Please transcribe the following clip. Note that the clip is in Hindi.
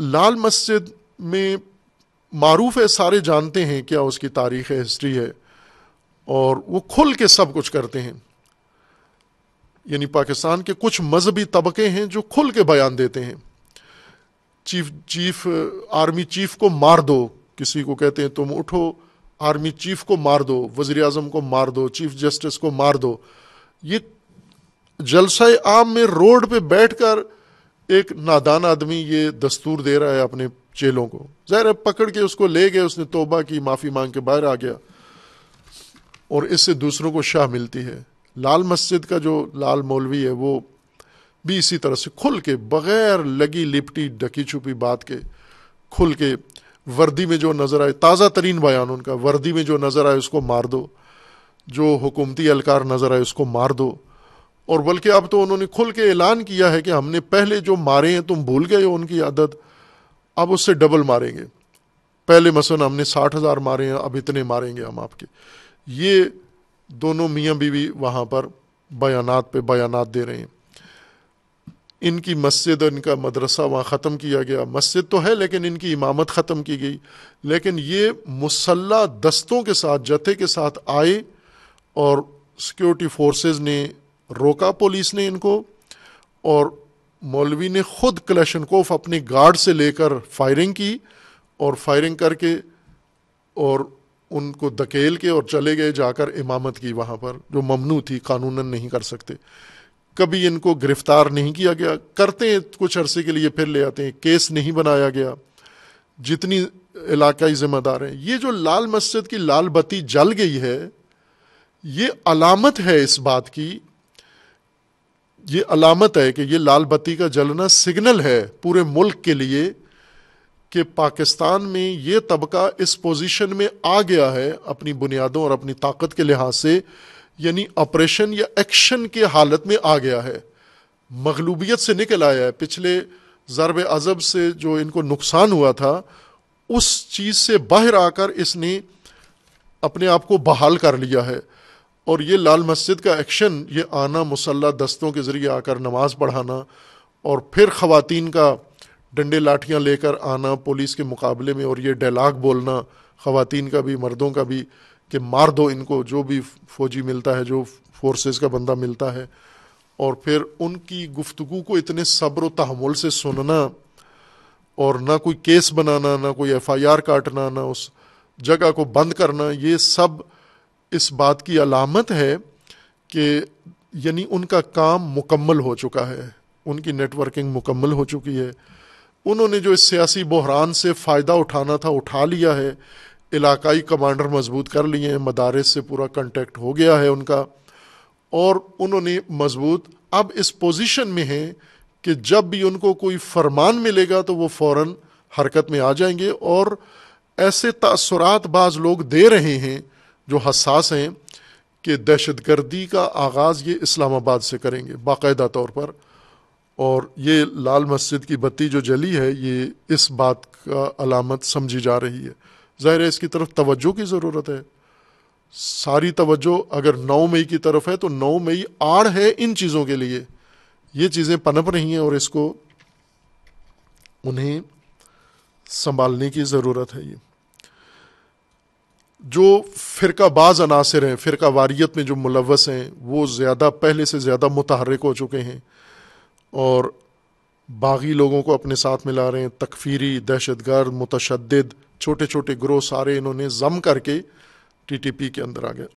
लाल मस्जिद में मरूफ है सारे जानते हैं क्या उसकी तारीख़ है हिस्ट्री है और वो खुल के सब कुछ करते हैं यानी पाकिस्तान के कुछ मजहबी तबके हैं जो खुल के बयान देते हैं चीफ चीफ आर्मी चीफ को मार दो किसी को कहते हैं तुम उठो आर्मी चीफ को मार दो वज़ी अजम को मार दो चीफ जस्टिस को मार दो ये जलसा आम में रोड पे बैठकर एक नादान आदमी ये दस्तूर दे रहा है अपने चेलों को जहर पकड़ के उसको ले गए उसने तोबा की माफ़ी मांग के बाहर आ गया और इससे दूसरों को शाह मिलती है लाल मस्जिद का जो लाल मौलवी है वो भी इसी तरह से खुल के बग़ैर लगी लिपटी डकी छुपी बात के खुल के वर्दी में जो नज़र आए ताज़ा तरीन बयान उनका वर्दी में जो नज़र आए उसको मार दो जो हुकूमती एहलकार नज़र आए उसको मार दो और बल्कि अब तो उन्होंने खुल के ऐलान किया है कि हमने पहले जो मारे हैं तुम भूल गए हो उनकी आदत अब उससे डबल मारेंगे पहले मसन हमने साठ हज़ार मारे हैं अब इतने मारेंगे हम आपके ये दोनों मियाँ बीवी वहाँ पर बयान पे बयान दे रहे हैं इनकी मस्जिद और इनका मदरसा वहाँ ख़त्म किया गया मस्जिद तो है लेकिन इनकी इमामत ख़त्म की गई लेकिन ये मुसल्ला दस्तों के साथ जत्थे के साथ आए और सिक्योरिटी फोर्सेज ने रोका पुलिस ने इनको और मौलवी ने खुद क्लैशनकोफ अपनी गार्ड से लेकर फायरिंग की और फायरिंग करके और उनको धकेल के और चले गए जाकर इमामत की वहाँ पर जो ममनू थी कानूनन नहीं कर सकते कभी इनको गिरफ्तार नहीं किया गया करते हैं कुछ अरसे के लिए फिर ले आते हैं केस नहीं बनाया गया जितनी इलाकाई जिम्मेदार हैं ये जो लाल मस्जिद की लाल बत्ती जल गई है ये अलामत है इस बात की ये अलामत है कि ये लाल बत्ती का जलना सिग्नल है पूरे मुल्क के लिए कि पाकिस्तान में ये तबका इस पोजीशन में आ गया है अपनी बुनियादों और अपनी ताकत के लिहाज से यानी ऑपरेशन या एक्शन के हालत में आ गया है मगलूबियत से निकल आया है पिछले ज़रब अज़ब से जो इनको नुकसान हुआ था उस चीज़ से बाहर आकर इसने अपने आप को बहाल कर लिया है और ये लाल मस्जिद का एक्शन ये आना मुसल्ला दस्तों के ज़रिए आकर नमाज पढ़ाना और फिर ख़वातीन का डंडे लाठियाँ लेकर आना पुलिस के मुकाबले में और ये डायलाग बोलना ख़वातीन का भी मर्दों का भी कि मार दो इनको जो भी फौजी मिलता है जो फोर्सेस का बंदा मिलता है और फिर उनकी गुफ्तु को इतने सब्र तहमुल से सुनना और ना कोई केस बनाना ना कोई एफ़ आई आर काटना ना उस जगह को बंद करना ये सब इस बात की अलामत है कि यानी उनका काम मुकम्मल हो चुका है उनकी नेटवर्किंग मुकम्मल हो चुकी है उन्होंने जो इस सियासी बहरान से फ़ायदा उठाना था उठा लिया है इलाकाई कमांडर मजबूत कर लिए हैं मदारस से पूरा कंटेक्ट हो गया है उनका और उन्होंने मजबूत अब इस पोजीशन में हैं कि जब भी उनको कोई फरमान मिलेगा तो वो फ़ौर हरकत में आ जाएंगे और ऐसे तसरात बाज़ लोग दे रहे हैं जो हसास हैं कि दहशत गर्दी का आगाज़ ये इस्लामाबाद से करेंगे बाकायदा तौर पर और ये लाल मस्जिद की बत्ती जो जली है ये इस बात का अलामत समझी जा रही है ज़ाहिर है इसकी तरफ तवज्जो की ज़रूरत है सारी तवज्जो अगर नौ मई की तरफ है तो नौ मई आड़ है इन चीज़ों के लिए ये चीज़ें पनप रही हैं और इसको उन्हें संभालने की ज़रूरत है ये जो फ़िरका बाज़ अनासर हैं फ़िरका वारीत में जो मुलवस हैं वो ज़्यादा पहले से ज़्यादा मुतहरक हो चुके हैं और बागी लोगों को अपने साथ मिला रहे हैं तकफीरी दहशत गर्द मुतशद छोटे छोटे ग्रोह सारे इन्होंने जम करके टी टी पी के अंदर आ गए